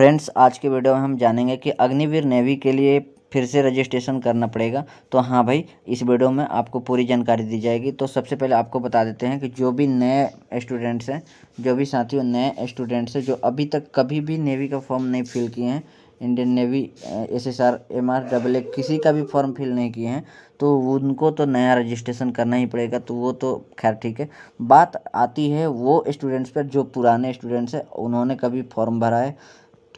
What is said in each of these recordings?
friends आज के video में हम जानेंगे कि अग्निवीर नेवी के लिए फिर से रजिस्ट्रेशन करना पड़ेगा तो हाँ भाई इस वीडियो में आपको पूरी जानकारी दी जाएगी तो सबसे पहले आपको बता देते हैं कि जो भी नए स्टूडेंट्स हैं जो भी साथियों नए स्टूडेंट्स हैं जो अभी तक कभी भी नेवी का फॉर्म नहीं फिल किए हैं Indian navy S S R M R double A किसी का भी फॉर्म फिल नहीं किए हैं तो उनको तो नया रजिस्ट्रेशन करना ही पड़ेगा तो वो तो खैर ठीक है बात आती है वो स्टूडेंट्स पर जो पुराने स्टूडेंट्स हैं उन्होंने कभी फॉर्म भरा है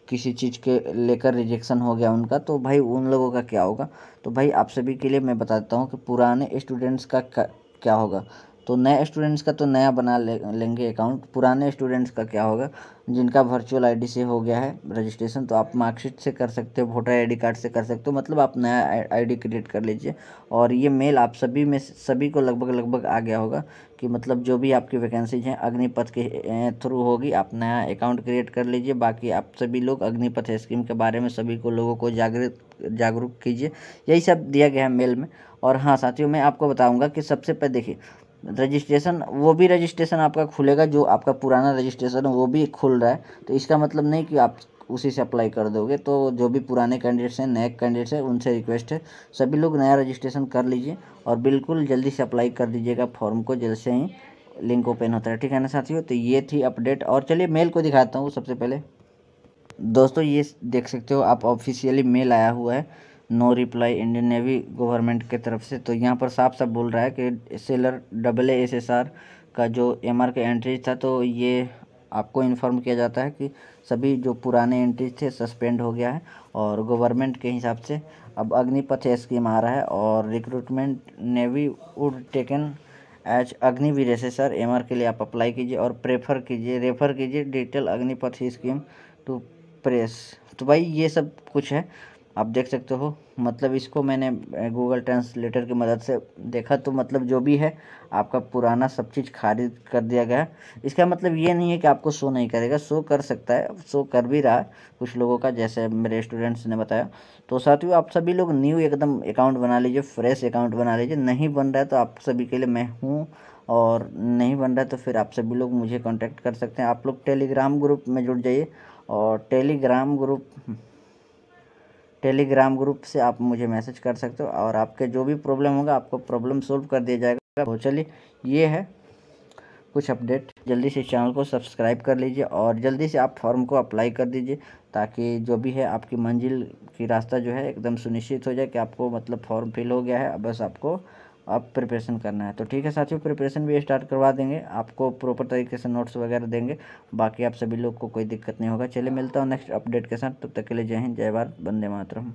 किसी चीज़ के लेकर रिजेक्शन हो गया उनका तो भाई उन लोगों का क्या होगा तो भाई आप सभी के लिए मैं बताता हूँ कि पुराने स्टूडेंट्स का क्या होगा तो नए स्टूडेंट्स का तो नया बना ले, लेंगे अकाउंट पुराने स्टूडेंट्स का क्या होगा जिनका वर्चुअल आईडी से हो गया है रजिस्ट्रेशन तो आप मार्कशीट से कर सकते हो वोटर आईडी कार्ड से कर सकते हो मतलब आप नया आईडी क्रिएट कर लीजिए और ये मेल आप सभी में सभी को लगभग लगभग आ गया होगा कि मतलब जो भी आपकी वैकेंसीज हैं अग्निपथ के थ्रू होगी आप नया अकाउंट क्रिएट कर लीजिए बाकी आप सभी लोग अग्निपथ स्कीम के बारे में सभी को लोगों को जागृत जागरूक कीजिए यही सब दिया गया है मेल में और हाँ साथियों मैं आपको बताऊँगा कि सबसे पहले देखिए रजिस्ट्रेशन वो भी रजिस्ट्रेशन आपका खुलेगा जो आपका पुराना रजिस्ट्रेशन है वो भी खुल रहा है तो इसका मतलब नहीं कि आप उसी से अप्लाई कर दोगे तो जो भी पुराने कैंडिडेट्स हैं नए कैंडिडेट्स हैं उनसे रिक्वेस्ट है सभी लोग नया रजिस्ट्रेशन कर लीजिए और बिल्कुल जल्दी से अप्लाई कर दीजिएगा फॉर्म को जल्द से ही लिंक ओपन होता है ठीक है ना साथियों तो ये थी अपडेट और चलिए मेल को दिखाता हूँ सबसे पहले दोस्तों ये देख सकते हो आप ऑफिशियली मेल आया हुआ है no reply Indian navy government के तरफ से तो यहाँ पर साफ साफ बोल रहा है कि sailor double A S S R का जो एम आर का एंट्री था तो ये आपको इन्फॉर्म किया जाता है कि सभी जो पुराने एंट्रीज थे सस्पेंड हो गया है और गवर्नमेंट के हिसाब से अब अग्निपथ स्कीम आ रहा है और recruitment navy would taken H Agniveer S M R के लिए आप अप्लाई कीजिए और प्रेफर कीजिए रेफर कीजिए digital Agnipath scheme to press तो भाई ये सब कुछ है आप देख सकते हो मतलब इसको मैंने गूगल ट्रांसलेटर की मदद से देखा तो मतलब जो भी है आपका पुराना सब चीज़ खारिज कर दिया गया इसका मतलब ये नहीं है कि आपको शो नहीं करेगा शो कर सकता है शो कर भी रहा है कुछ लोगों का जैसे मेरे स्टूडेंट्स ने बताया तो साथियों आप सभी लोग न्यू एकदम अकाउंट बना लीजिए फ्रेश अकाउंट बना लीजिए नहीं बन रहा है तो आप सभी के लिए मैं हूँ और नहीं बन रहा है तो फिर आप सभी लोग मुझे कॉन्टैक्ट कर सकते हैं आप लोग टेलीग्राम ग्रुप में जुड़ जाइए और टेलीग्राम ग्रुप टेलीग्राम ग्रुप से आप मुझे मैसेज कर सकते हो और आपके जो भी प्रॉब्लम होगा आपको प्रॉब्लम सोल्व कर दिया जाएगा तो चलिए ये है कुछ अपडेट जल्दी से चैनल को सब्सक्राइब कर लीजिए और जल्दी से आप फॉर्म को अप्लाई कर दीजिए ताकि जो भी है आपकी मंजिल की रास्ता जो है एकदम सुनिश्चित हो जाए कि आपको मतलब फॉर्म फिल हो गया है बस आपको आप प्रिपरेशन करना है तो ठीक है साथियों प्रिपरेशन भी स्टार्ट करवा देंगे आपको प्रॉपर तरीके से नोट्स वगैरह देंगे बाकी आप सभी लोग को कोई दिक्कत नहीं होगा चलिए मिलता हूँ नेक्स्ट अपडेट के साथ तब तक के लिए जय हिंद जय भारत बंदे मातरम